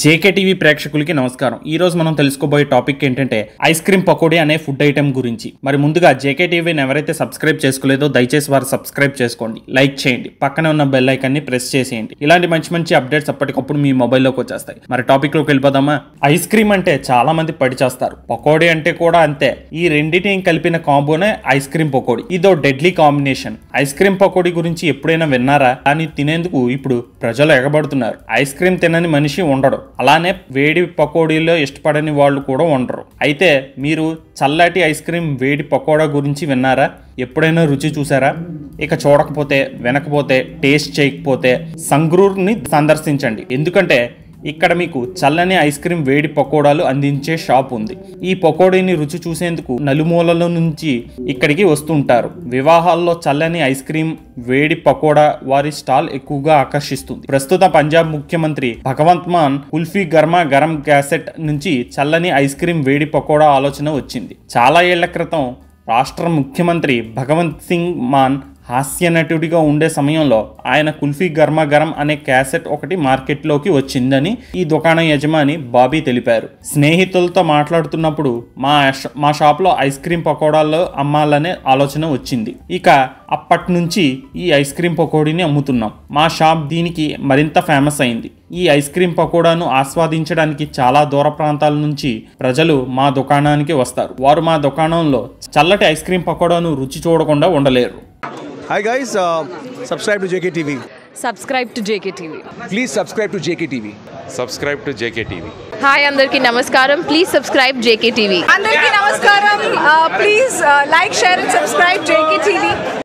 JK TV ప్రేక్షకులకి నమస్కారం ఈ రోజు మనం తెలుసుకోబోయే టాపిక్ ఏంటంటే ఐస్ క్రీమ్ పకోడీ అనే ఫుడ్ ఐటెం గురించి మరి ముందుగా జేకే టీవీని ఎవరైతే సబ్స్క్రైబ్ చేసుకోలేదో దయచేసి వారు సబ్స్క్రైబ్ చేసుకోండి లైక్ చేయండి పక్కనే ఉన్న బెల్ ఐకాన్ని ప్రెస్ చేసేయండి ఇలాంటి మంచి మంచి అప్డేట్స్ అప్పటికప్పుడు మీ మొబైల్లోకి వచ్చేస్తాయి మరి టాపిక్ లోకి వెళ్ళిపోదామా ఐస్ క్రీమ్ అంటే చాలా మంది పడిచేస్తారు పకోడీ అంటే కూడా అంతే ఈ రెండింటిని కలిపిన కాంబోనే ఐస్ క్రీమ్ పకోడీ ఇదో deadly combination ice cream pakodi గురించి ఎప్పుడైనా విన్నారా దాన్ని తినేందుకు ఇప్పుడు ప్రజలు ఎగబడుతున్నారు ఐస్ క్రీమ్ తినని మనిషి ఉండడం ఉండడు అలానే వేడి పకోడీలో ఇష్టపడని వాళ్ళు కూడా ఉండరు అయితే మీరు చల్లటి ఐస్ క్రీమ్ వేడి పకోడా గురించి విన్నారా ఎప్పుడైనా రుచి చూసారా ఇక చూడకపోతే వినకపోతే టేస్ట్ చేయకపోతే సంగ్రూర్ని సందర్శించండి ఎందుకంటే ఇక్కడ మీకు చల్లని ఐస్ క్రీమ్ వేడి పకోడాలు అందించే షాప్ ఉంది ఈ పకోడీని రుచి చూసేందుకు నలుమూలల నుంచి ఇక్కడికి వస్తుంటారు వివాహాల్లో చల్లని ఐస్ క్రీమ్ వేడి పకోడా వారి స్టాల్ ఎక్కువగా ఆకర్షిస్తుంది ప్రస్తుత పంజాబ్ ముఖ్యమంత్రి భగవంత్ మాన్ కుల్ఫీ గర్మా గరం గ్యాసెట్ నుంచి చల్లని ఐస్ క్రీమ్ వేడి పకోడా ఆలోచన వచ్చింది చాలా ఏళ్ల క్రితం రాష్ట్ర ముఖ్యమంత్రి భగవంత్ సింగ్ మాన్ హాస్య నటుడిగా ఉండే సమయంలో ఆయన కుల్ఫీ గరం అనే క్యాసెట్ ఒకటి మార్కెట్లోకి వచ్చిందని ఈ దుకాణం యజమాని బాబీ తెలిపారు స్నేహితులతో మాట్లాడుతున్నప్పుడు మా మా షాప్లో ఐస్ క్రీమ్ పకోడాల్లో అమ్మాలనే ఆలోచన వచ్చింది ఇక అప్పటి నుంచి ఈ ఐస్ క్రీమ్ పకోడీని అమ్ముతున్నాం మా షాప్ దీనికి మరింత ఫేమస్ అయింది ఈ ఐస్ క్రీమ్ పకోడాను ఆస్వాదించడానికి చాలా దూర ప్రాంతాల నుంచి ప్రజలు మా దుకాణానికి వస్తారు వారు మా దుకాణంలో చల్లటి ఐస్ క్రీమ్ పకోడాను రుచి చూడకుండా ఉండలేరు Hi guys, uh, subscribe to JKTV. Subscribe to JKTV. Please subscribe to JKTV. Subscribe to JKTV. Hi, Andarki Namaskaram. Please subscribe JKTV. Andarki Namaskaram. Uh, please uh, like, share and subscribe JKTV.